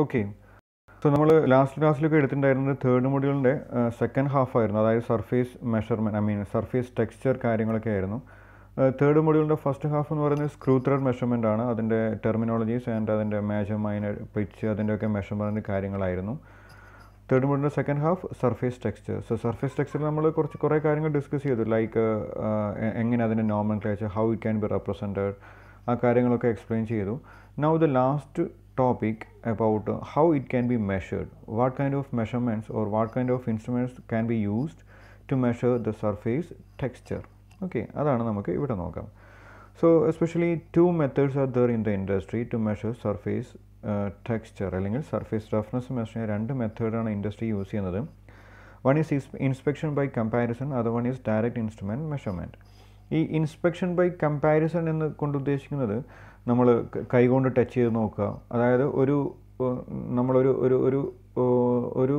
Okay so നമ്മൾ last ക്ലാസ്സിലൊക്കെ എടുത്തിട്ടുണ്ടായിരുന്നത് തേർഡ് മൊഡ്യൂളിൻ്റെ സെക്കൻഡ് ഹാഫ് ആയിരുന്നു അതായത് surface measurement I mean surface texture കാര്യങ്ങളൊക്കെ ആയിരുന്നു തേർഡ് മൊഡ്യൂളിൻ്റെ ഫസ്റ്റ് ഹാഫ് എന്ന് പറയുന്നത് സ്ക്രൂ ത്രെഡ് മെഷർമെൻ്റ് ആണ് അതിൻ്റെ ടെർമിനോളജീസ് ആൻഡ് അതിൻ്റെ മേജർ മൈനർ പിച്ച് അതിൻ്റെയൊക്കെ മെഷർമെൻറ്റ് കാര്യങ്ങളായിരുന്നു തേർഡ് മൊഡ്യൂളിൻ്റെ second half surface texture so surface texture നമ്മൾ കുറച്ച് കുറേ കാര്യങ്ങൾ ഡിസ്കസ് ചെയ്തു ലൈക്ക് എങ്ങനെ അതിൻ്റെ nomenclature how it can be represented ആ കാര്യങ്ങളൊക്കെ എക്സ്പ്ലെയിൻ ചെയ്തു now the last topic about how it can be measured, what kind of measurements or what kind of instruments can be used to measure the surface texture. Okay, അതാണ് നമുക്ക് ഇവിടെ നോക്കാം so especially two methods are there in the industry to measure surface texture അല്ലെങ്കിൽ surface roughness measure ചെയ്യുന്ന രണ്ട് മെത്തേഡാണ് industry use ചെയ്യുന്നത് one is inspection by comparison other one is direct instrument measurement ഈ ഇൻസ്പെക്ഷൻ ബൈ കമ്പാരിസൺ എന്ന് കൊണ്ട് ഉദ്ദേശിക്കുന്നത് നമ്മൾ കൈകൊണ്ട് ടച്ച് ചെയ്ത് നോക്കുക അതായത് ഒരു നമ്മളൊരു ഒരു ഒരു ഒരു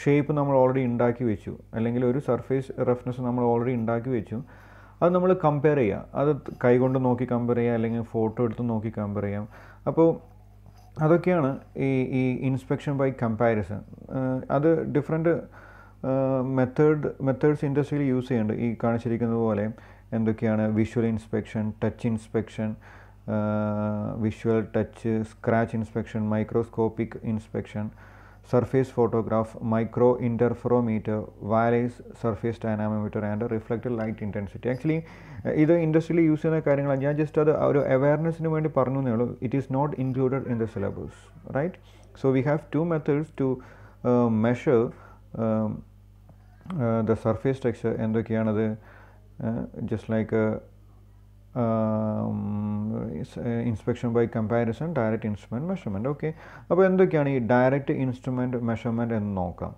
ഷേപ്പ് നമ്മൾ ഓൾറെഡി ഉണ്ടാക്കി വെച്ചു അല്ലെങ്കിൽ ഒരു സർഫേസ് റഫ്നെസ് നമ്മൾ ഓൾറെഡി ഉണ്ടാക്കി വെച്ചു അത് നമ്മൾ കമ്പയർ ചെയ്യുക അത് കൈകൊണ്ട് നോക്കി കമ്പയർ ചെയ്യാം അല്ലെങ്കിൽ ഫോട്ടോ എടുത്ത് നോക്കി കമ്പയർ ചെയ്യാം അപ്പോൾ അതൊക്കെയാണ് ഈ ഈ ഇൻസ്പെക്ഷൻ ബൈ കമ്പാരിസൺ അത് ഡിഫറെൻ്റ് മെത്തേഡ് മെത്തേഡ്സ് ഇൻഡസ്ട്രിയിൽ യൂസ് ചെയ്യുന്നുണ്ട് ഈ കാണിച്ചിരിക്കുന്നത് പോലെ എന്തൊക്കെയാണ് visual inspection touch inspection visual touch scratch inspection microscopic inspection surface photograph micro interferometer Wallace surface dynamometer and reflected light intensity actually ഇത് ഇൻഡസ്ട്രിയിൽ യൂസ് ചെയ്യുന്ന കാര്യങ്ങളാണ് ഞാൻ ജസ്റ്റ് അത് ഒരു അവയർനെസ്സിന് വേണ്ടി പറഞ്ഞു എന്നേ ഉള്ളൂ it is not included in the syllabus right so we have two methods to measure the surface texture എന്തൊക്കെയാണത് just like inspection by comparison direct instrument measurement okay അപ്പോൾ എന്തൊക്കെയാണ് ഈ ഡയറക്റ്റ് ഇൻസ്ട്രുമെൻറ്റ് മെഷർമെൻറ്റ് എന്ന് നോക്കാം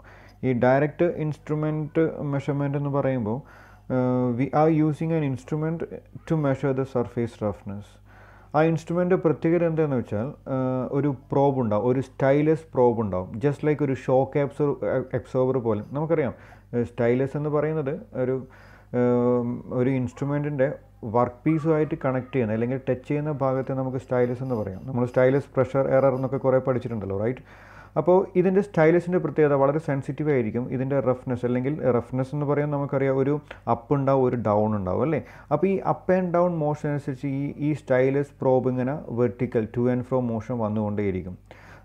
ഈ ഡയറക്റ്റ് ഇൻസ്ട്രുമെൻറ്റ് മെഷർമെൻറ്റ് എന്ന് പറയുമ്പോൾ we are using an instrument to measure the surface roughness ആ ഇൻസ്ട്രുമെൻ്റ് പ്രത്യേകത എന്താണെന്ന് വെച്ചാൽ ഒരു പ്രോബ് ഉണ്ടാവും ഒരു സ്റ്റൈലസ് പ്രോബ് ഉണ്ടാവും ജസ്റ്റ് ലൈക്ക് ഒരു ഷോക്ക് എബ്സോർ എബ്സോർബർ പോലെ നമുക്കറിയാം സ്റ്റൈലസ് എന്ന് പറയുന്നത് ഒരു ഒരു ഇൻസ്ട്രുമെൻറ്റിൻ്റെ വർക്ക് പീസുമായിട്ട് കണക്ട് ചെയ്യുന്ന അല്ലെങ്കിൽ ടച്ച് ചെയ്യുന്ന ഭാഗത്തെ നമുക്ക് സ്റ്റൈലസ് എന്ന് പറയാം നമ്മൾ സ്റ്റൈലസ് പ്രഷർ എറർ എന്നൊക്കെ കുറേ പഠിച്ചിട്ടുണ്ടല്ലോ റൈറ്റ് അപ്പോൾ ഇതിൻ്റെ സ്റ്റൈലസിൻ്റെ പ്രത്യേകത വളരെ സെൻസിറ്റീവ് ആയിരിക്കും ഇതിൻ്റെ റഫ്നെസ് അല്ലെങ്കിൽ റഫ്നെസ് എന്ന് പറയാൻ നമുക്കറിയാം ഒരു അപ്പ് ഉണ്ടാവും ഒരു ഡൗൺ ഉണ്ടാവും അല്ലേ അപ്പോൾ ഈ അപ്പ് ആൻഡ് ഡൗൺ മോഷൻ അനുസരിച്ച് ഈ ഈ സ്റ്റൈലസ് പ്രോബ് ഇങ്ങനെ vertical to and fro motion വന്നുകൊണ്ടേയിരിക്കും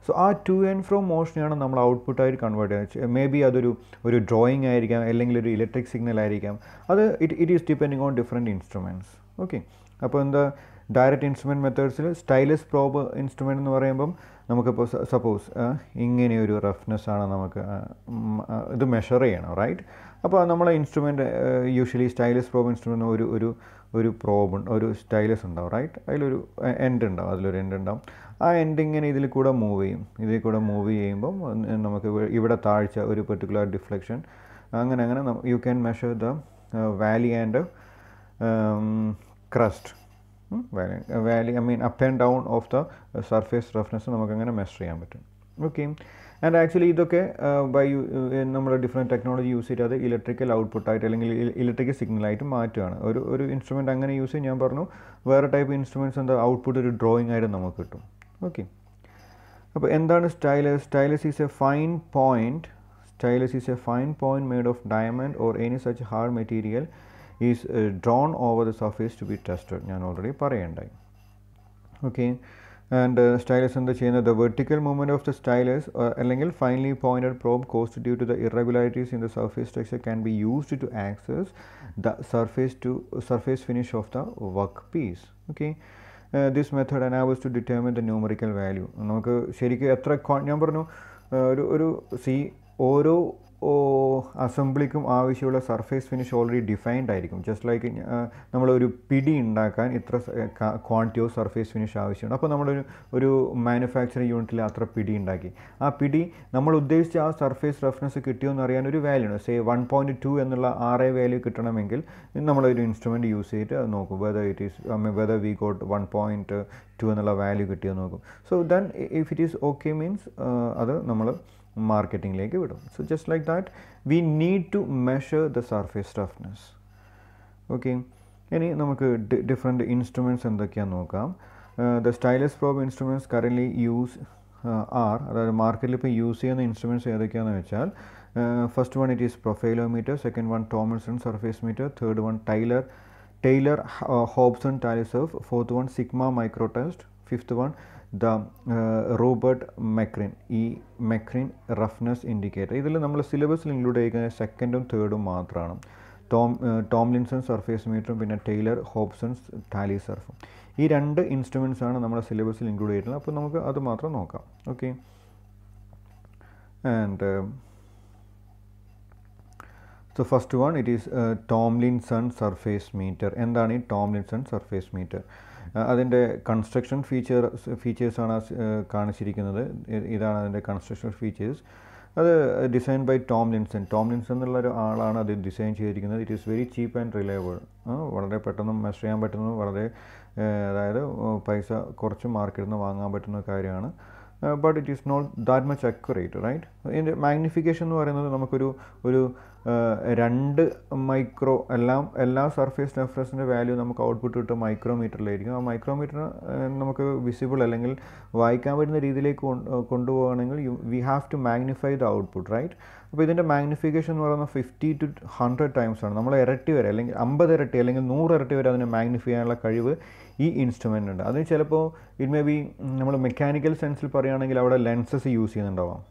സോ ആ ടു ആൻഡ് ഫ്രോ മോഷനെയാണ് നമ്മൾ ഔട്ട്പുട്ടായിട്ട് കൺവേർട്ട് ചെയ്യുന്നത് മേ ബി അതൊരു ഒരു ഡ്രോയിങ് ആയിരിക്കാം അല്ലെങ്കിൽ ഒരു ഇലക്ട്രിക് സിഗ്നൽ ആയിരിക്കാം അത് it it is depending on different instruments okay അപ്പോൾ എന്താ ഡയറക്റ്റ് ഇൻസ്ട്രുമെൻറ്റ് മെത്തേഡ്സിൽ സ്റ്റൈലസ് പ്രോബ് ഇൻസ്ട്രുമെൻ്റ് എന്ന് പറയുമ്പം നമുക്കിപ്പോൾ സപ്പോസ് ഇങ്ങനെ ഒരു റഫ്നെസ്സാണ് നമുക്ക് ഇത് മെഷർ ചെയ്യണം റൈറ്റ് അപ്പോൾ നമ്മളെ instrument usually stylus probe instrument ഒരു ഒരു ഒരു പ്രോബ് ഒരു സ്റ്റൈലസ് ഉണ്ടാവും റൈറ്റ് അതിലൊരു എൻഡ് ഉണ്ടാവും അതിലൊരു എൻഡ് ഉണ്ടാവും ആ എൻഡ് ഇങ്ങനെ ഇതിൽ കൂടെ മൂവ് ചെയ്യും ഇതിൽ കൂടെ മൂവ് ചെയ്യുമ്പം നമുക്ക് ഇവിടെ താഴ്ച ഒരു പെർട്ടിക്കുലർ ഡിഫ്ലക്ഷൻ അങ്ങനെ അങ്ങനെ you can measure the valley and crest valley I mean up and down of the surface roughness നമുക്കങ്ങനെ മെഷർ ചെയ്യാൻ പറ്റും ഓക്കെ ആൻഡ് ആക്ച്വലി ഇതൊക്കെ ബൈ നമ്മൾ ഡിഫറെൻറ്റ് ടെക്നോളജി യൂസ് അത് ഇലക്ട്രിക്കൽ ഔട്ട്പുട്ടായിട്ട് അല്ലെങ്കിൽ ഇലക്ട്രിക്കൽ സിഗ്നലായിട്ട് മാറ്റുകയാണ് ഒരു ഒരു ഇൻസ്ട്രുമെൻറ്റ് അങ്ങനെ യൂസ് ചെയ്യും ഞാൻ പറഞ്ഞു വേറെ ടൈപ്പ് ഇൻസ്ട്രുമെൻറ്റ്സ് എന്താ ഔട്ട്പുട്ട് ഒരു ഡ്രോയിങ് ആയിട്ട് നമുക്ക് കിട്ടും ഓക്കെ അപ്പോൾ എന്താണ് stylus stylus is a fine point stylus is a fine point made of diamond or any such hard material is drawn over the surface to be tested ഞാൻ already പറയണ്ടായി okay and stylus എന്താ ചെയ്യുന്നത് the vertical movement of the stylus അല്ലെങ്കിൽ finally pointed probe caused due to the irregularities in the surface structure can be used to access the surface to surface finish of the work piece okay this method അനാവസ് to determine the numerical value നമുക്ക് ശരിക്കും എത്ര ഞാൻ പറഞ്ഞു uh, ഒരു ഒരു C ഓരോ ഓ അസംബ്ലിക്കും ആവശ്യമുള്ള സർഫേസ് ഫിനിഷ് ഓൾറെഡി ഡിഫൈൻഡ് ആയിരിക്കും ജസ്റ്റ് ലൈക്ക് നമ്മളൊരു പിടി ഉണ്ടാക്കാൻ ഇത്ര ക്വാണ്ടിറ്റി ഓഫ് സർഫേസ് ഫിനിഷ് ആവശ്യമാണ് അപ്പോൾ നമ്മളൊരു ഒരു മാനുഫാക്ചറിങ് യൂണിറ്റിൽ അത്ര പിടി ഉണ്ടാക്കി ആ പിടി നമ്മൾ ഉദ്ദേശിച്ച ആ സർഫേസ് റഫ്നെസ് കിട്ടിയോ എന്ന് അറിയാൻ ഒരു വാല്യൂ ഉണ്ട് സേ വൺ പോയിൻറ്റ് ടു എന്നുള്ള ആർ എ വാല്യൂ കിട്ടണമെങ്കിൽ നമ്മളൊരു ഇൻസ്ട്രുമെൻറ്റ് യൂസ് ചെയ്തിട്ട് നോക്കും whether it is whether we got one point two എന്നുള്ള വാല്യൂ കിട്ടിയോ നോക്കും so then if it is okay means അത് നമ്മൾ മാർക്കറ്റിങ്ങിലേക്ക് വിടും so just like that we need to measure the surface toughness okay ഇനി നമുക്ക് ഡിഫറെൻറ്റ് ഇൻസ്ട്രുമെൻറ്റ്സ് എന്തൊക്കെയാണെന്ന് നോക്കാം the stylus probe instruments currently use are അതായത് മാർക്കറ്റിൽ ഇപ്പോൾ യൂസ് ചെയ്യുന്ന ഇൻസ്ട്രുമെൻറ്റ്സ് ഏതൊക്കെയാണെന്ന് വെച്ചാൽ first one it is profilometer second one Tomlinson surface meter third one Taylor Taylor Hobson Talysurf fourth one sigma micro test fifth one the Robert Mecrin ഈ Mecrin roughness indicator ഇതിൽ നമ്മൾ സിലബസിൽ include ചെയ്യിക്കുന്ന സെക്കൻഡും തേർഡും മാത്രമാണ് Tom Tomlinson surface മീറ്ററും പിന്നെ Taylor Hobson's Tally സർഫും ഈ രണ്ട് ഇൻസ്ട്രുമെൻസ് ആണ് നമ്മുടെ സിലബസിൽ ഇൻക്ലൂഡ് ചെയ്തിട്ടുള്ളത് അപ്പോൾ നമുക്ക് അത് മാത്രം നോക്കാം okay and so first one it is Tomlinson surface meter എന്താണ് ഈ ടോംലിൻസൺ സർഫേസ് മീറ്റർ അതിൻ്റെ കൺസ്ട്രക്ഷൻ ഫീച്ചർ ഫീച്ചേഴ്സാണ് കാണിച്ചിരിക്കുന്നത് ഇതാണ് അതിൻ്റെ കൺസ്ട്രക്ഷൻ ഫീച്ചേഴ്സ് അത് design by Tomlinson Tomlinson എന്നുള്ള ഒരു ആളാണ് അത് ഡിസൈൻ ചെയ്തിരിക്കുന്നത് it is very cheap and reliable വളരെ പെട്ടെന്ന് മെഷർ ചെയ്യാൻ പറ്റുന്ന വളരെ അതായത് പൈസ കുറച്ച് മാർക്കറ്റിൽ നിന്ന് വാങ്ങാൻ പറ്റുന്ന കാര്യമാണ് but it is not that much accurate right ഇതിൻ്റെ മാഗ്നിഫിക്കേഷൻ എന്ന് പറയുന്നത് നമുക്കൊരു ഒരു uh, രണ്ട് മൈക്രോ എല്ലാം എല്ലാ സർഫേസ് റെഫറൻസിൻ്റെ വാല്യൂ നമുക്ക് ഔട്ട്പുട്ട് കിട്ടുക മൈക്രോമീറ്ററിലായിരിക്കും ആ മൈക്രോമീറ്റർ uh, നമുക്ക് വിസിബിൾ അല്ലെങ്കിൽ വായിക്കാൻ പറ്റുന്ന രീതിയിലേക്ക് കൊണ്ടുപോകണമെങ്കിൽ we have to magnify the output right അപ്പോൾ ഇതിൻ്റെ മാഗ്നിഫിക്കേഷൻ എന്ന് പറയുന്നത് ഫിഫ്റ്റി ടു ഹൺഡ്രഡ് ടൈംസ് ആണ് നമ്മൾ ഇരട്ടി വരെ അല്ലെങ്കിൽ അമ്പത് ഇരട്ടി അല്ലെങ്കിൽ നൂറ് ഇരട്ടി വരെ അതിനെ മാഗ്നിഫൈ ചെയ്യാനുള്ള കഴിവ് ഈ ഇൻസ്ട്രുമെൻ്റ് ഉണ്ട് അത് ചിലപ്പോൾ ഇറ്റ് മേ ബി നമ്മൾ മെക്കാനിക്കൽ സെൻസിൽ പറയുകയാണെങ്കിൽ അവിടെ ലെൻസസ് യൂസ് ചെയ്യുന്നുണ്ടാവാം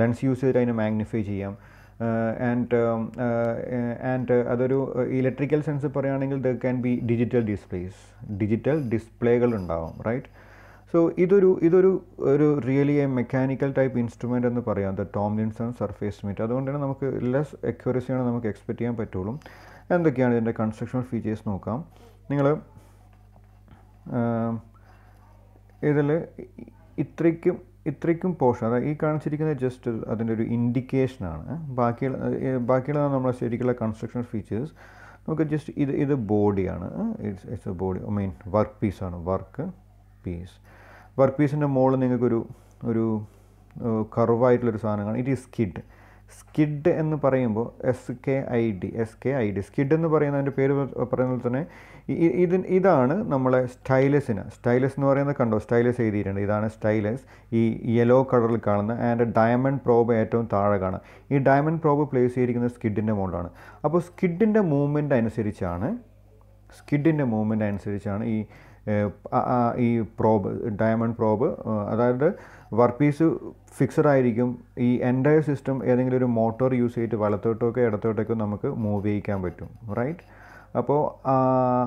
ലെൻസ് യൂസ് ചെയ്തിട്ട് അതിനെ മാഗ്നിഫൈ ചെയ്യാം ആൻഡ് ആൻഡ് അതൊരു ഇലക്ട്രിക്കൽ സെൻസ് പറയുകയാണെങ്കിൽ the can be digital displays digital ഡിസ്പ്ലേകൾ ഉണ്ടാവും റൈറ്റ് സോ ഇതൊരു ഇതൊരു ഒരു really a mechanical type instrument എന്ന് പറയാം ദ ടോംലിൻസൺ സർഫേസ് മീറ്റ് അതുകൊണ്ടാണ് നമുക്ക് ലെസ് എക്യുറസിയാണ് നമുക്ക് എക്സ്പെക്റ്റ് ചെയ്യാൻ പറ്റുള്ളൂ എന്തൊക്കെയാണ് ഇതിൻ്റെ കൺസ്ട്രക്ഷൻ ഫീച്ചേഴ്സ് നോക്കാം നിങ്ങൾ ഇതിൽ ഇത്രയ്ക്കും ഇത്രയ്ക്കും പോഷൻ അതായത് ഈ കാണിച്ചിരിക്കുന്ന ജസ്റ്റ് അതിൻ്റെ ഒരു ഇൻഡിക്കേഷനാണ് ബാക്കിയുള്ള ബാക്കിയുള്ള നമ്മളെ ശരിക്കുള്ള കൺസ്ട്രക്ഷൻ ഫീച്ചേഴ്സ് നമുക്ക് ജസ്റ്റ് ഇത് ഇത് ബോഡിയാണ് it's it's a body I mean work പീസാണ് വർക്ക് പീസ് വർക്ക് പീസിൻ്റെ മുകളിൽ നിങ്ങൾക്കൊരു ഒരു കർവായിട്ടുള്ളൊരു സാധനമാണ് ഇറ്റ് ഈസ് കിഡ് സ്കിഡ് എന്ന് പറയുമ്പോൾ S K I D S K I D skid എന്ന് പറയുന്നതിൻ്റെ പേര് പറയുന്നത് തന്നെ ഇത് ഇതാണ് നമ്മളെ സ്റ്റൈലസിന് സ്റ്റൈലസ് എന്ന് പറയുന്നത് കണ്ടോ സ്റ്റൈലസ് എഴുതിയിട്ടുണ്ട് ഇതാണ് സ്റ്റൈലസ് ഈ യെല്ലോ കളറിൽ കാണുന്ന ആൻഡ് ഡയമണ്ട് പ്രോബ് ഏറ്റവും താഴെ കാണാം ഈ ഡയമണ്ട് പ്രോബ് പ്ലേസ് ചെയ്തിരിക്കുന്നത് സ്കിഡിൻ്റെ മുകളിലാണ് അപ്പോൾ സ്കിഡിൻ്റെ മൂവ്മെൻറ്റ് അനുസരിച്ചാണ് സ്കിഡിൻ്റെ മൂവ്മെൻറ്റ് അനുസരിച്ചാണ് ഈ ഈ പ്രോബ് ഡയമണ്ട് പ്രോബ് അതായത് വർക്ക് പീസ് ഫിക്സഡ് ആയിരിക്കും ഈ എൻറ്റയർ സിസ്റ്റം ഏതെങ്കിലും ഒരു മോട്ടോർ യൂസ് ചെയ്തിട്ട് വലത്തോട്ടൊക്കെ ഇടത്തോട്ടൊക്കെ നമുക്ക് മൂവ് ചെയ്യിക്കാൻ പറ്റും റൈറ്റ് അപ്പോൾ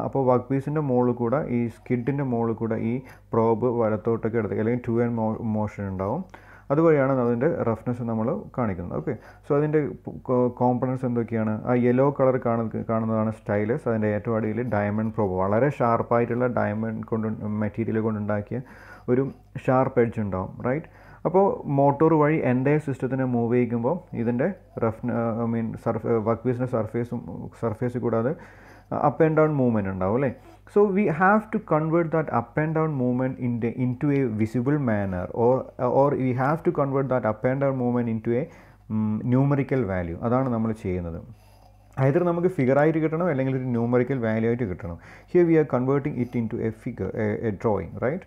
അപ്പോൾ വർക്ക് പീസിൻ്റെ മുകളിൽ കൂടെ ഈ സ്കിഡിൻ്റെ മുകളിൽ കൂടെ ഈ പ്രോബ് വലത്തോട്ടൊക്കെ ഇടത്തേക്ക് അല്ലെങ്കിൽ ടു ആൻഡ് മോഷൻ ഉണ്ടാവും അതുവഴിയാണ് അതിൻ്റെ റഫ്നെസ് നമ്മൾ കാണിക്കുന്നത് ഓക്കെ സോ അതിൻ്റെ കോമ്പണൻസ് എന്തൊക്കെയാണ് ആ യെല്ലോ കളർ കാണ കാണുന്നതാണ് സ്റ്റൈലസ് അതിൻ്റെ ഏറ്റവും അടിയിൽ ഡയമണ്ട് പ്രോബ് വളരെ ഷാർപ്പായിട്ടുള്ള ഡയമണ്ട് കൊണ്ട് മെറ്റീരിയൽ കൊണ്ടുണ്ടാക്കിയ ഒരു ഷാർപ്പ് എഡ്ജ് ഉണ്ടാവും റൈറ്റ് അപ്പോൾ മോട്ടോർ വഴി എൻ്റെ സിസ്റ്റത്തിനെ മൂവ് ചെയ്യിക്കുമ്പോൾ ഇതിൻ്റെ rough I mean surf work പീസിൻ്റെ സർഫേസും സർഫേസ് കൂടാതെ അപ്പ് ആൻഡ് ഡൗൺ മൂവ്മെൻറ്റ് ഉണ്ടാവും അല്ലേ So we have to convert that up and down movement into, into a visible manner or, or we have to convert that up and down movement into a numerical mm, value അതാണ് നമ്മൾ ചെയ്യുന്നത് either നമുക്ക് figure ആയിട്ട് കിട്ടണം അല്ലെങ്കിൽ ഒരു numerical value ആയിട്ട് കിട്ടണം here we are converting it into a figure a drawing right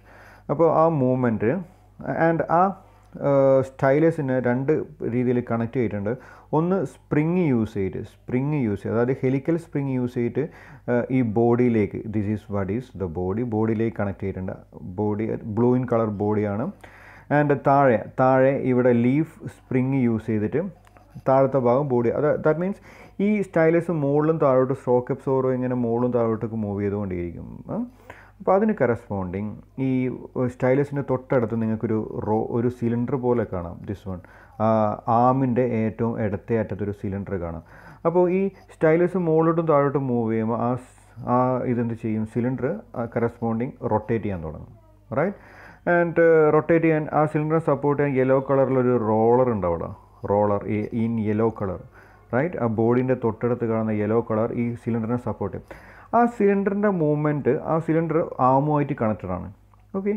അപ്പോൾ ആ മൂമെൻറ്റ് ആൻഡ് ആ സ്റ്റൈലസിനെ രണ്ട് രീതിയിൽ കണക്ട് ചെയ്തിട്ടുണ്ട് ഒന്ന് സ്പ്രിങ് യൂസ് ചെയ്ത് സ്പ്രിങ് യൂസ് ചെയ്ത് അതായത് ഹെലിക്കൽ സ്പ്രിങ് യൂസ് ചെയ്തിട്ട് ഈ ബോഡിയിലേക്ക് this is what is the body ബോഡിയിലേക്ക് കണക്ട് ചെയ്തിട്ടുണ്ട് ബോഡി ബ്ലൂ ഇൻ കളർ ബോഡിയാണ് ആൻഡ് താഴെ താഴെ ഇവിടെ ലീഫ് സ്പ്രിങ് യൂസ് ചെയ്തിട്ട് താഴത്തെ ഭാഗം ബോഡി അത് ദാറ്റ് മീൻസ് ഈ സ്റ്റൈലസ് മുകളിലും താഴോട്ട് സ്ട്രോക്ക് അപ്സോറും ഇങ്ങനെ മുകളിലും താഴോട്ടൊക്കെ മൂവ് ചെയ്തുകൊണ്ടിരിക്കും അപ്പോൾ അതിന് കറസ്പോണ്ടിങ് ഈ സ്റ്റൈലസിൻ്റെ തൊട്ടടുത്ത് നിങ്ങൾക്കൊരു റോ ഒരു സിലിണ്ടർ പോലെ കാണാം ദിസ് വൺ ആമിൻ്റെ ഏറ്റവും ഇടത്തെ അറ്റത്തൊരു സിലിണ്ടർ കാണാം അപ്പോൾ ഈ സ്റ്റൈലസ് മുകളിലോട്ടും താഴോട്ടും മൂവ് ചെയ്യുമ്പോൾ ആ ആ ഇതെന്ത് ചെയ്യും സിലിണ്ടർ കറസ്പോണ്ടിങ് റൊട്ടേറ്റ് ചെയ്യാൻ തുടങ്ങും റൈറ്റ് ആൻഡ് റൊട്ടേറ്റ് ചെയ്യാൻ ആ സിലിണ്ടർ സപ്പോർട്ട് ചെയ്യാൻ യെല്ലോ കളറിലൊരു റോളർ ഉണ്ട് അവിടെ roller in yellow colour right ആ ബോഡിൻ്റെ തൊട്ടടുത്ത് കാണുന്ന യെല്ലോ കളർ ഈ സിലിണ്ടറിനെ സപ്പോർട്ട് ചെയ്യും ആ സിലിണ്ടറിൻ്റെ മൂവ്മെൻറ്റ് ആ സിലിണ്ടർ ആമുമായിട്ട് കണക്റ്റഡ് ആണ് ഓക്കെ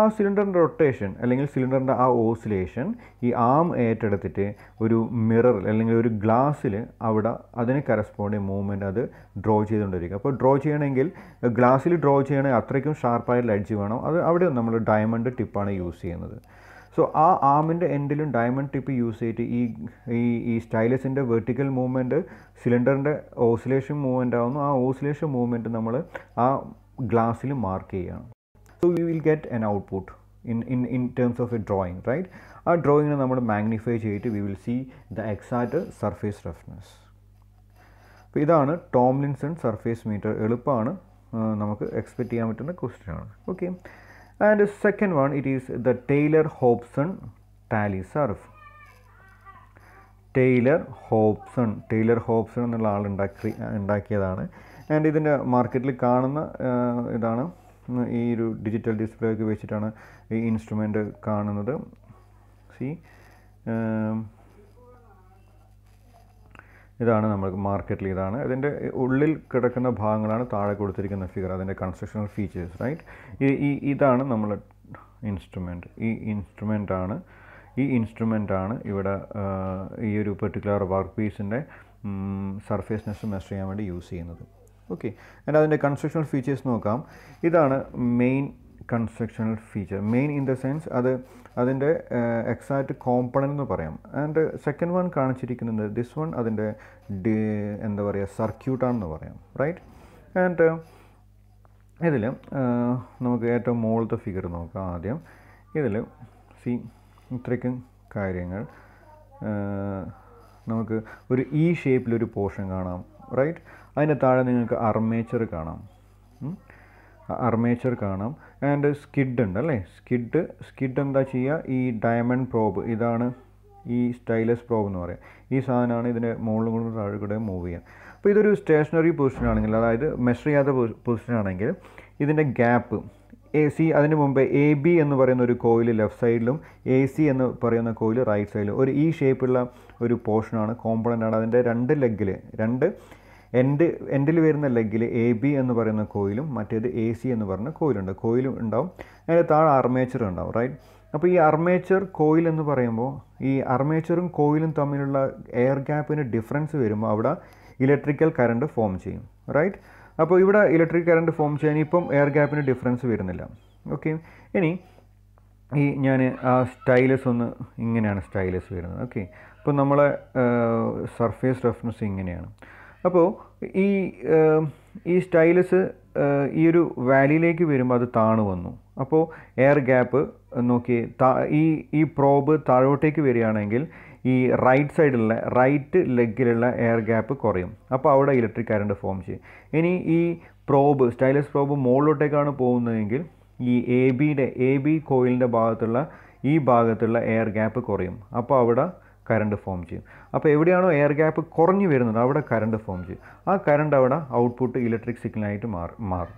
ആ സിലിണ്ടറിൻ്റെ റൊട്ടേഷൻ അല്ലെങ്കിൽ സിലിണ്ടറിൻ്റെ ആ ഓസിലേഷൻ ഈ ആം ഏറ്റെടുത്തിട്ട് ഒരു മിററിൽ അല്ലെങ്കിൽ ഒരു ഗ്ലാസ്സിൽ അവിടെ അതിന് കറസ്പോണ്ടിങ് മൂവ്മെൻറ്റ് അത് ഡ്രോ ചെയ്തുകൊണ്ടിരിക്കുക അപ്പോൾ ഡ്രോ ചെയ്യണമെങ്കിൽ ഗ്ലാസ്സിൽ ഡ്രോ ചെയ്യണമെങ്കിൽ അത്രയ്ക്കും ഷാർപ്പായിട്ടുള്ള എഡ്ജ് വേണം അത് അവിടെ നമ്മൾ ഡയമണ്ട് ടിപ്പാണ് യൂസ് ചെയ്യുന്നത് സോ ആ ആമിൻ്റെ എൻഡിലും ഡയമണ്ട് ടിപ്പ് യൂസ് ചെയ്തിട്ട് ഈ ഈ ഈ സ്റ്റൈലസിൻ്റെ വെർട്ടിക്കൽ മൂവ്മെൻറ്റ് സിലിണ്ടറിൻ്റെ ഓസിലേഷൻ മൂവ്മെൻ്റ് ആവുന്നു ആ ഓസിലേഷൻ മൂവ്മെൻറ്റ് നമ്മൾ ആ ഗ്ലാസ്സിൽ മാർക്ക് ചെയ്യുകയാണ് so we will get an output in in in terms of a drawing right ആ ഡ്രോയിങ്ങിനെ നമ്മൾ മാഗ്നിഫൈ ചെയ്തിട്ട് we will see the exact surface roughness അപ്പോൾ ഇതാണ് ടോംലിൻസൺ സർഫേസ് മീറ്റർ എളുപ്പമാണ് നമുക്ക് എക്സ്പെക്റ്റ് ചെയ്യാൻ പറ്റുന്ന ക്വസ്റ്റ്യൻ ആണ് okay and second one it is the Taylor Hobson tally surf. Taylor Hobson Taylor Hobson എന്നുള്ള ആൾ ഉണ്ടാക്കി ഉണ്ടാക്കിയതാണ് ആൻഡ് ഇതിൻ്റെ മാർക്കറ്റിൽ കാണുന്ന ഇതാണ് ഈ ഒരു ഡിജിറ്റൽ ഡിസ്പ്ലേ ഒക്കെ വെച്ചിട്ടാണ് ഈ ഇൻസ്ട്രുമെൻ്റ് കാണുന്നത് സി ഇതാണ് നമുക്ക് മാർക്കറ്റിൽ ഇതാണ് അതിൻ്റെ ഉള്ളിൽ കിടക്കുന്ന ഭാഗങ്ങളാണ് താഴെ കൊടുത്തിരിക്കുന്ന ഫിഗർ അതിൻ്റെ കൺസ്ട്രക്ഷണൽ ഫീച്ചേഴ്സ് റൈറ്റ് ഈ ഇതാണ് നമ്മൾ ഇൻസ്ട്രുമെൻ്റ് ഈ ഇൻസ്ട്രുമെൻ്റ് ആണ് ഈ ഇൻസ്ട്രുമെൻ്റ് ആണ് ഇവിടെ ഈ ഒരു പെർട്ടിക്കുലർ വർക്ക് പീസിൻ്റെ സർഫേസ്നെസ് മെഷർ ചെയ്യാൻ വേണ്ടി യൂസ് ചെയ്യുന്നത് ഓക്കെ ആൻഡ് അതിൻ്റെ കൺസ്ട്രക്ഷണൽ ഫീച്ചേഴ്സ് നോക്കാം ഇതാണ് main constructional feature main in the sense അത് അതിൻ്റെ എക്സാക്റ്റ് കോമ്പണൻ്റ് എന്ന് പറയാം ആൻഡ് സെക്കൻഡ് വൺ കാണിച്ചിരിക്കുന്നത് ദിസ് വൺ അതിൻ്റെ ഡി എന്താ പറയുക സർക്യൂട്ടാണെന്ന് പറയാം റൈറ്റ് ആൻഡ് ഇതിൽ നമുക്ക് ഏറ്റവും മുകളിലത്തെ ഫിഗർ നോക്കാം ആദ്യം ഇതിൽ സി ഇത്രയ്ക്കും കാര്യങ്ങൾ നമുക്ക് ഒരു ഇ ഷേപ്പിലൊരു പോർഷൻ കാണാം റൈറ്റ് അതിൻ്റെ താഴെ നിങ്ങൾക്ക് അർമേച്ചർ കാണാം അർമേച്ചർ കാണാം ആൻഡ് സ്കിഡ് ഉണ്ട് അല്ലേ സ്കിഡ് സ്കിഡ് എന്താ ചെയ്യുക ഈ ഡയമണ്ട് പ്രോബ് ഇതാണ് ഈ സ്റ്റൈലസ് പ്രോബ് എന്ന് പറയാം ഈ സാധനമാണ് ഇതിൻ്റെ മുകളിൽ കൂടെ താഴെ കൂടെ മൂവ് ചെയ്യാൻ അപ്പോൾ ഇതൊരു സ്റ്റേഷനറി പൊസിഷൻ ആണെങ്കിൽ അതായത് മെഷർ ചെയ്യാത്ത പൊസിഷൻ ആണെങ്കിൽ ഇതിൻ്റെ ഗ്യാപ്പ് എ സി അതിന് മുമ്പേ എ ബി എന്ന് പറയുന്ന ഒരു കോയിൽ ലെഫ്റ്റ് സൈഡിലും എ സി എന്ന് പറയുന്ന കോയിൽ റൈറ്റ് സൈഡിലും ഒരു ഈ e ഷേപ്പുള്ള ഒരു പോർഷനാണ് കോമ്പണൻ്റ് ആണ് അതിൻ്റെ രണ്ട് ലെഗിൽ രണ്ട് എൻഡ് എൻഡിൽ വരുന്ന ലെഗിൽ എ ബി എന്ന് പറയുന്ന കോയിലും മറ്റേത് എ സി എന്ന് പറയുന്ന കോയിലുണ്ട് കോയിലും ഉണ്ടാവും അതിൻ്റെ താഴെ അർമേച്ചർ ഉണ്ടാവും റൈറ്റ് അപ്പോൾ ഈ അർമേച്ചർ കോയിൽ എന്ന് പറയുമ്പോൾ ഈ അർമേച്ചറും കോയിലും തമ്മിലുള്ള എയർ ഗ്യാപ്പിന് ഡിഫറൻസ് വരുമ്പോൾ അവിടെ ഇലക്ട്രിക്കൽ കറണ്ട് ഫോം ചെയ്യും റൈറ്റ് അപ്പോൾ ഇവിടെ ഇലക്ട്രിക് കറണ്ട് ഫോം ചെയ്യാൻ ഇപ്പം എയർ ഗ്യാപ്പിന് ഡിഫറൻസ് വരുന്നില്ല ഓക്കെ ഇനി ഈ ഞാൻ ആ സ്റ്റൈലസ് ഒന്ന് ഇങ്ങനെയാണ് സ്റ്റൈലസ് വരുന്നത് ഓക്കെ അപ്പോൾ നമ്മളെ സർഫേസ് റഫ്നസ് ഇങ്ങനെയാണ് അപ്പോൾ ഈ ഈ സ്റ്റൈലസ് ഈ ഒരു വാലിയിലേക്ക് വരുമ്പോൾ അത് താണു വന്നു അപ്പോൾ എയർ ഗ്യാപ്പ് നോക്കി ഈ ഈ പ്രോബ് താഴോട്ടേക്ക് വരികയാണെങ്കിൽ ഈ റൈറ്റ് സൈഡിലുള്ള റൈറ്റ് ലെഗിലുള്ള എയർ ഗ്യാപ്പ് കുറയും അപ്പോൾ അവിടെ ഇലക്ട്രിക് കറണ്ട് ഫോം ചെയ്യും ഇനി ഈ പ്രോബ് സ്റ്റൈലസ് പ്രോബ് മുകളിലോട്ടേക്കാണ് പോകുന്നതെങ്കിൽ ഈ എ ബിയുടെ എ ബി കോയിലിൻ്റെ ഭാഗത്തുള്ള ഈ ഭാഗത്തുള്ള എയർ ഗ്യാപ്പ് കുറയും അപ്പോൾ അവിടെ കറണ്ട് ഫോം ചെയ്യും അപ്പോൾ എവിടെയാണോ എയർ ഗ്യാപ്പ് കുറഞ്ഞു വരുന്നത് അവിടെ കറണ്ട് ഫോം ചെയ്യും ആ കറണ്ട് അവിടെ ഔട്ട്പുട്ട് ഇലക്ട്രിക് സിഗ്നലായിട്ട് മാറും മാറും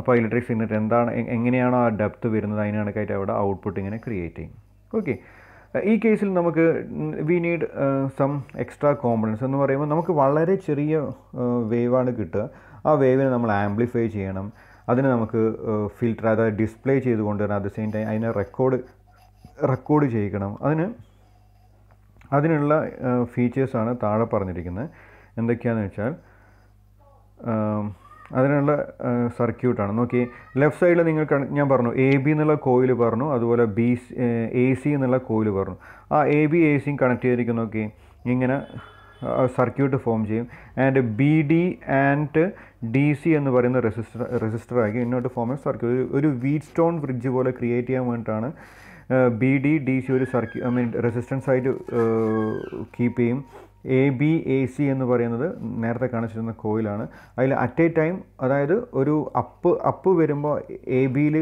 അപ്പോൾ ഇലക്ട്രിക് സിഗ്നൽ എന്താണ് എങ്ങനെയാണോ ആ ഡെപ്ത് വരുന്നത് അതിന് കണക്കായിട്ട് അവിടെ ഔട്ട്പുട്ട് ഇങ്ങനെ ക്രിയേറ്റ് ചെയ്യും ഓക്കെ ഈ കേസിൽ നമുക്ക് we need some extra components എന്ന് പറയുമ്പോൾ നമുക്ക് വളരെ ചെറിയ വേവാണ് കിട്ടുക ആ വേവിനെ നമ്മൾ ആംപ്ലിഫൈ ചെയ്യണം അതിനെ നമുക്ക് ഫിൽറ്റർ അതായത് ഡിസ്പ്ലേ ചെയ്ത് കൊണ്ടുവരണം അറ്റ് ദ സെയിം ടൈം അതിനെ റെക്കോർഡ് റെക്കോർഡ് ചെയ്യിക്കണം അതിന് അതിനുള്ള ഫീച്ചേഴ്സാണ് താഴെ പറഞ്ഞിരിക്കുന്നത് എന്തൊക്കെയാണെന്ന് വെച്ചാൽ അതിനുള്ള സർക്യൂട്ടാണ് നോക്കി ലെഫ്റ്റ് സൈഡിൽ നിങ്ങൾ ഞാൻ പറഞ്ഞു എ ബി എന്നുള്ള കോയിൽ പറഞ്ഞു അതുപോലെ ബി എ സി എന്നുള്ള കോയിൽ പറഞ്ഞു ആ എ ബി എ സിയും കണക്ട് ചെയ്തിരിക്കുന്ന നോക്കി ഇങ്ങനെ സർക്യൂട്ട് ഫോം ചെയ്യും and B D and D C എന്ന് പറയുന്ന റെസിസ്റ്റർ റെസിസ്റ്റർ ആക്കി ഇന്നോട്ട് ഫോം സർക്യൂട്ട് ഒരു വീറ്റ് സ്റ്റോൺ ബ്രിഡ്ജ് പോലെ ക്രിയേറ്റ് ചെയ്യാൻ വേണ്ടിയിട്ടാണ് ബി ഡി ഡി സി ഒരു സർക്യൂ ഐ മീൻ റെസിസ്റ്റൻസ് ആയിട്ട് കീപ്പ് ചെയ്യും എ ബി എ സി എന്ന് പറയുന്നത് നേരത്തെ കാണിച്ചിരുന്ന കോയിലാണ് അതിൽ അറ്റ് എ ടൈം അതായത് ഒരു അപ്പ് അപ്പ് വരുമ്പോൾ എ ബിയിൽ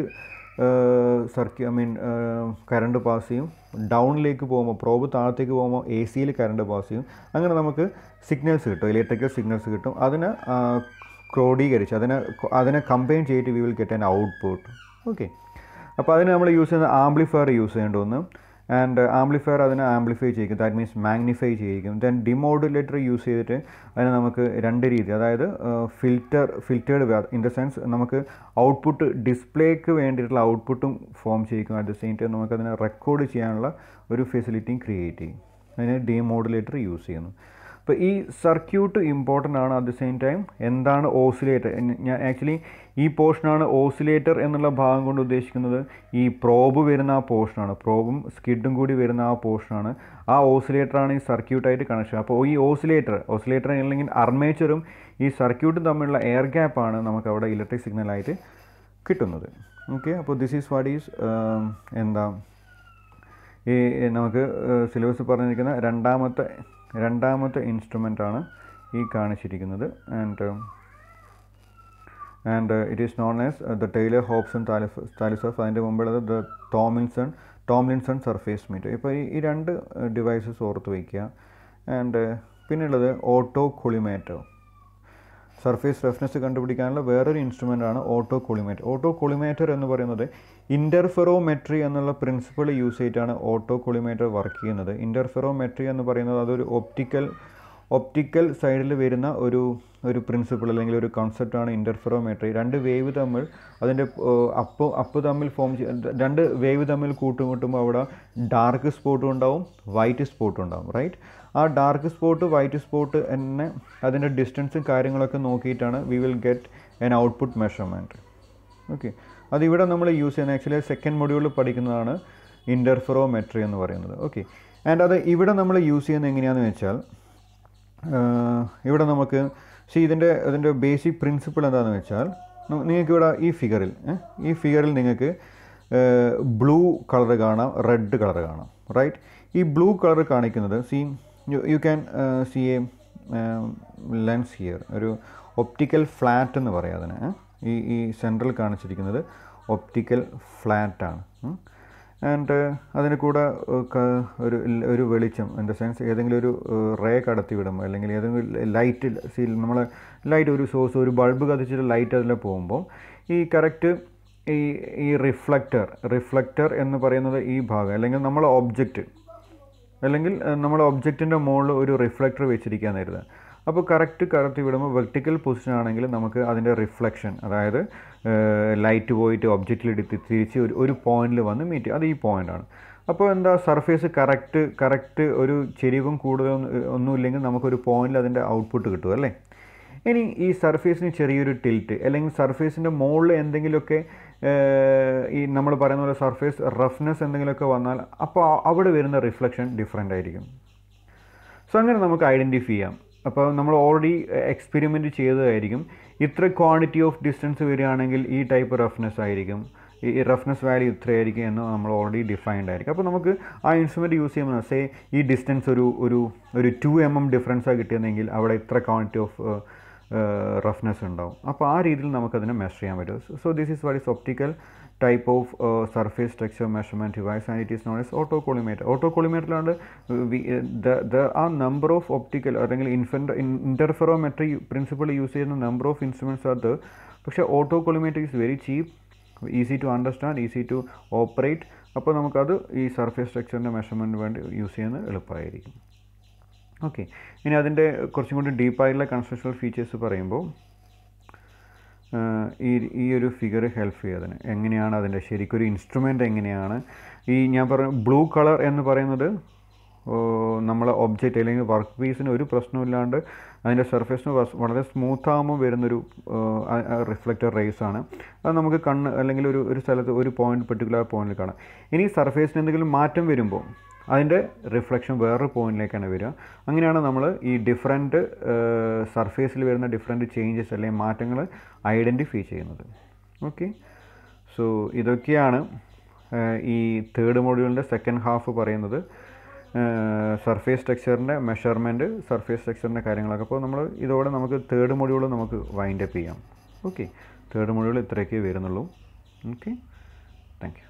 circu I mean current pass ചെയ്യും ഡൗണിലേക്ക് പോകുമ്പോൾ പ്രോബ് താഴത്തേക്ക് പോകുമ്പോൾ എ സിയിൽ കറണ്ട് പാസ് ചെയ്യും അങ്ങനെ നമുക്ക് സിഗ്നൽസ് കിട്ടും ഇലക്ട്രിക്കൽ സിഗ്നൽസ് കിട്ടും അതിന് ക്രോഡീകരിച്ച് അതിനെ അതിനെ കമ്പൈൻ ചെയ്തിട്ട് we will get an output okay അപ്പോൾ അതിന് നമ്മൾ യൂസ് ചെയ്യുന്ന ആംപ്ലിഫയർ യൂസ് ചെയ്യേണ്ടി വന്നു ആൻഡ് ആംപ്ലിഫയർ അതിനെ ആംപ്ലിഫൈ ചെയ്യിക്കും ദാറ്റ് മീൻസ് മാഗ്നിഫൈ ചെയ്യിക്കും ദെൻ ഡിമോഡുലേറ്റർ യൂസ് ചെയ്തിട്ട് അതിനെ നമുക്ക് രണ്ട് രീതി അതായത് filter filtered in the sense നമുക്ക് ഔട്ട്പുട്ട് ഡിസ്പ്ലേക്ക് വേണ്ടിയിട്ടുള്ള ഔട്ട്പുട്ടും ഫോം ചെയ്യിക്കും അറ്റ് ദ സെയിം ടൈം നമുക്കതിനെ റെക്കോർഡ് ചെയ്യാനുള്ള ഒരു ഫെസിലിറ്റിയും ക്രിയേറ്റ് ചെയ്യും അതിന് ഡിമോഡുലേറ്റർ യൂസ് ചെയ്യുന്നു അപ്പോൾ ഈ സർക്യൂട്ട് ഇമ്പോർട്ടൻ്റ് ആണ് അറ്റ് ദ സെയിം ടൈം എന്താണ് ഓസിലേറ്റർ ഞാൻ ആക്ച്വലി ഈ പോർഷനാണ് ഓസിലേറ്റർ എന്നുള്ള ഭാഗം കൊണ്ട് ഉദ്ദേശിക്കുന്നത് ഈ പ്രോബ് വരുന്ന ആ പോർഷനാണ് പ്രോബും സ്കിഡും കൂടി വരുന്ന ആ പോർഷനാണ് ആ ഓസിലേറ്ററാണ് ഈ സർക്യൂട്ടായിട്ട് കണക്ഷൻ അപ്പോൾ ഈ ഓസിലേറ്റർ ഓസിലേറ്റർ അല്ലെങ്കിൽ അർമേച്ചറും ഈ സർക്യൂട്ടും തമ്മിലുള്ള എയർ ഗ്യാപ്പാണ് നമുക്ക് അവിടെ ഇലക്ട്രിക് സിഗ്നലായിട്ട് കിട്ടുന്നത് ഓക്കെ അപ്പോൾ ദിസ് ഈസ് വാട്ട് ഈസ് എന്താ ഈ നമുക്ക് സിലബസ് പറഞ്ഞിരിക്കുന്ന രണ്ടാമത്തെ രണ്ടാമത്തെ ആണ് ഈ കാണിച്ചിരിക്കുന്നത് and and it is known as the Taylor Hobson താലിഫ് താലിസോഫ് അതിൻ്റെ മുമ്പുള്ളത് the Tomlinson Tomlinson surface meter ഇപ്പോൾ ഈ ഈ രണ്ട് ഡിവൈസസ് uh, ഓർത്ത് വയ്ക്കുക ആൻഡ് uh, പിന്നെയുള്ളത് ഓട്ടോ കുളിമേറ്റോ സർഫേസ് റഫ്നെസ് കണ്ടുപിടിക്കാനുള്ള വേറൊരു ആണ് ഓട്ടോ കോളിമേറ്റർ ഓട്ടോ കോളിമേറ്റർ എന്ന് പറയുന്നത് ഇൻ്റർഫെറോമെട്രി എന്നുള്ള പ്രിൻസിപ്പിൾ യൂസ് ചെയ്തിട്ടാണ് ഓട്ടോ കോളിമേറ്റർ വർക്ക് ചെയ്യുന്നത് ഇൻ്റർഫെറോമെട്രി എന്ന് പറയുന്നത് അതൊരു ഒപ്റ്റിക്കൽ ഒപ്റ്റിക്കൽ സൈഡിൽ വരുന്ന ഒരു ഒരു പ്രിൻസിപ്പിൾ അല്ലെങ്കിൽ ഒരു കോൺസെപ്റ്റാണ് ഇൻ്റർഫെറോമെട്രി രണ്ട് വേവ് തമ്മിൽ അതിൻ്റെ അപ്പ് അപ്പ് തമ്മിൽ ഫോം രണ്ട് വേവ് തമ്മിൽ കൂട്ടുമുട്ടുമ്പോൾ അവിടെ ഡാർക്ക് സ്പോട്ടും ഉണ്ടാവും വൈറ്റ് സ്പോട്ടും ഉണ്ടാവും റൈറ്റ് ആ ഡാർക്ക് സ്പോട്ട് വൈറ്റ് സ്പോട്ട് എന്നെ അതിൻ്റെ ഡിസ്റ്റൻസും കാര്യങ്ങളൊക്കെ നോക്കിയിട്ടാണ് we will get an output measurement okay അതിവിടെ നമ്മൾ യൂസ് ചെയ്യുന്ന ആക്ച്വലി സെക്കൻഡ് മൊഡ്യൂളിൽ പഠിക്കുന്നതാണ് ഇൻ്റർഫെറോമെട്രി എന്ന് പറയുന്നത് ഓക്കെ ആൻഡ് അത് ഇവിടെ നമ്മൾ യൂസ് ചെയ്യുന്നത് എങ്ങനെയാണെന്ന് വെച്ചാൽ ഇവിടെ നമുക്ക് സി ഇതിൻ്റെ അതിൻ്റെ ബേസിക് പ്രിൻസിപ്പിൾ എന്താണെന്ന് വെച്ചാൽ നിങ്ങൾക്ക് ഇവിടെ ഈ ഫിഗറിൽ ഈ ഫിഗറിൽ നിങ്ങൾക്ക് ബ്ലൂ കളർ കാണാം റെഡ് കളർ കാണാം റൈറ്റ് ഈ ബ്ലൂ കളർ കാണിക്കുന്നത് see you can see a lens here ഒരു ഒപ്റ്റിക്കൽ ഫ്ലാറ്റ് എന്ന് പറയാം അതിന് ഈ ഈ സെൻട്രൽ കാണിച്ചിരിക്കുന്നത് ഒപ്റ്റിക്കൽ ഫ്ലാറ്റാണ് ആൻഡ് അതിന് കൂടെ uh, ഒരു ഒരു വെളിച്ചം ഇൻ ദ സെൻസ് ഏതെങ്കിലും ഒരു റേ uh, കടത്തി വിടുമ്പോൾ അല്ലെങ്കിൽ ഏതെങ്കിലും ലൈറ്റ് സീൽ നമ്മൾ ലൈറ്റ് ഒരു സോഴ്സ് ഒരു ബൾബ് കത്തിച്ചിട്ട് ലൈറ്റ് അതിൽ പോകുമ്പോൾ ഈ കറക്റ്റ് ഈ ഈ റിഫ്ലക്റ്റർ റിഫ്ലക്റ്റർ എന്ന് പറയുന്നത് ഈ ഭാഗം അല്ലെങ്കിൽ നമ്മൾ ഒബ്ജക്റ്റ് അല്ലെങ്കിൽ നമ്മൾ ഒബ്ജക്റ്റിൻ്റെ മുകളിൽ ഒരു റിഫ്ലക്ടർ വെച്ചിരിക്കുകയെന്ന് കരുതുക അപ്പോൾ കറക്റ്റ് കറക്റ്റ് വിടുമ്പോൾ വെർട്ടിക്കൽ പൊസിഷൻ ആണെങ്കിൽ നമുക്ക് അതിൻ്റെ റിഫ്ലക്ഷൻ അതായത് ലൈറ്റ് പോയിട്ട് ഒബ്ജക്റ്റിൽ എടുത്ത് തിരിച്ച് ഒരു ഒരു പോയിന്റിൽ വന്ന് മീറ്റ് അത് ഈ പോയിൻ്റാണ് അപ്പോൾ എന്താ സർഫേസ് കറക്റ്റ് കറക്റ്റ് ഒരു ചെരിവും കൂടുതൽ ഒന്നുമില്ലെങ്കിൽ നമുക്കൊരു പോയിന്റിൽ അതിൻ്റെ ഔട്ട്പുട്ട് കിട്ടും അല്ലേ ഇനി ഈ സർഫേസിന് ചെറിയൊരു ടിൽറ്റ് അല്ലെങ്കിൽ സർഫേസിൻ്റെ മുകളിൽ എന്തെങ്കിലുമൊക്കെ ഈ നമ്മൾ പറയുന്ന പോലെ സർഫേസ് റഫ്നെസ് എന്തെങ്കിലുമൊക്കെ വന്നാൽ അപ്പോൾ അവിടെ വരുന്ന റിഫ്ലക്ഷൻ ഡിഫറെൻ്റ് ആയിരിക്കും സോ അങ്ങനെ നമുക്ക് ഐഡൻറ്റിഫൈ ചെയ്യാം അപ്പോൾ നമ്മൾ ഓൾറെഡി എക്സ്പെരിമെൻറ്റ് ചെയ്തതായിരിക്കും ഇത്ര ക്വാണ്ടിറ്റി ഓഫ് ഡിസ്റ്റൻസ് വരികയാണെങ്കിൽ ഈ ടൈപ്പ് റഫ്നെസ് ആയിരിക്കും ഈ റഫ്നെസ് വാല്യൂ ഇത്രയായിരിക്കും എന്ന് നമ്മൾ ഓൾറെഡി ഡിഫൈൻഡ് ആയിരിക്കും അപ്പോൾ നമുക്ക് ആ ഇൻസ്ട്രുമെൻറ്റ് യൂസ് ചെയ്യുമ്പോൾ സേ ഈ ഡിസ്റ്റൻസ് ഒരു ഒരു ഒരു ടു എം എം ഡിഫറൻസാണ് കിട്ടിയതെങ്കിൽ അവിടെ ഇത്ര ക്വാണ്ടിറ്റി ഓഫ് റഫ്നെസ് ഉണ്ടാവും അപ്പോൾ ആ രീതിയിൽ നമുക്കതിനെ മെഷർ ചെയ്യാൻ പറ്റും so this is what is optical type of surface structure measurement device and it is known is autocollimator ഓട്ടോ കോളിമേറ്ററിലാണ് ദ ആ നമ്പർ ഓഫ് ഒപ്റ്റിക്കൽ അല്ലെങ്കിൽ ഇൻഫെൻ്റ് ഇൻ്റർഫെറോമെട്രി പ്രിൻസിപ്പിൾ യൂസ് ചെയ്യുന്ന നമ്പർ ഓഫ് ഇൻസ്ട്രുമെൻറ്റ്സ് അത് പക്ഷേ autocollimator is very cheap easy to understand easy to operate അപ്പോൾ നമുക്കത് ഈ സർഫേസ് സ്ട്രക്ചറിൻ്റെ മെഷർമെൻറ്റ് വേണ്ടി യൂസ് ചെയ്യുന്നത് എളുപ്പമായിരിക്കും ഓക്കെ ഇനി അതിൻ്റെ കുറച്ചും കൂടി ഡീപ്പായിട്ടുള്ള കൺസ്ട്രക്ഷണൽ ഫീച്ചേഴ്സ് പറയുമ്പോൾ ഈ ഈ ഒരു ഫിഗർ ഹെൽപ്പ് ചെയ്തതിന് എങ്ങനെയാണ് അതിൻ്റെ ശരിക്കൊരു ഇൻസ്ട്രുമെൻ്റ് എങ്ങനെയാണ് ഈ ഞാൻ പറഞ്ഞ ബ്ലൂ കളർ എന്ന് പറയുന്നത് നമ്മളെ ഒബ്ജക്റ്റ് അല്ലെങ്കിൽ വർക്ക് പീസിന് ഒരു പ്രശ്നമില്ലാണ്ട് അതിൻ്റെ സർഫേസിന് വളരെ സ്മൂത്താകുമ്പോൾ വരുന്നൊരു റിഫ്ലക്റ്റർ റേസ് ആണ് അത് നമുക്ക് കണ്ണ് അല്ലെങ്കിൽ ഒരു ഒരു സ്ഥലത്ത് ഒരു പോയിന്റ് പെർട്ടിക്കുലർ പോയിന്റിൽ കാണാം ഇനി സർഫേസിന് എന്തെങ്കിലും മാറ്റം വരുമ്പോൾ അതിൻ്റെ റിഫ്ലക്ഷൻ വേറൊരു പോയിന്റിലേക്കാണ് വരിക അങ്ങനെയാണ് നമ്മൾ ഈ ഡിഫറെൻറ്റ് സർഫേസിൽ വരുന്ന ഡിഫറെൻറ്റ് ചേഞ്ചസ് അല്ലെങ്കിൽ മാറ്റങ്ങൾ ഐഡൻറ്റിഫൈ ചെയ്യുന്നത് ഓക്കെ സോ ഇതൊക്കെയാണ് ഈ തേർഡ് മോഡ്യൂളിൻ്റെ സെക്കൻഡ് ഹാഫ് പറയുന്നത് സർഫേസ് സ്ട്രക്ചറിൻ്റെ മെഷർമെൻറ്റ് സർഫേസ് സ്ട്രക്ചറിൻ്റെ കാര്യങ്ങളൊക്കെ അപ്പോൾ നമ്മൾ ഇതോടെ നമുക്ക് തേർഡ് മോഡ്യൂൾ നമുക്ക് വൈൻഡപ്പ് ചെയ്യാം ഓക്കെ തേർഡ് മോഡ്യൂൾ ഇത്രയൊക്കെ വരുന്നുള്ളൂ ഓക്കെ താങ്ക്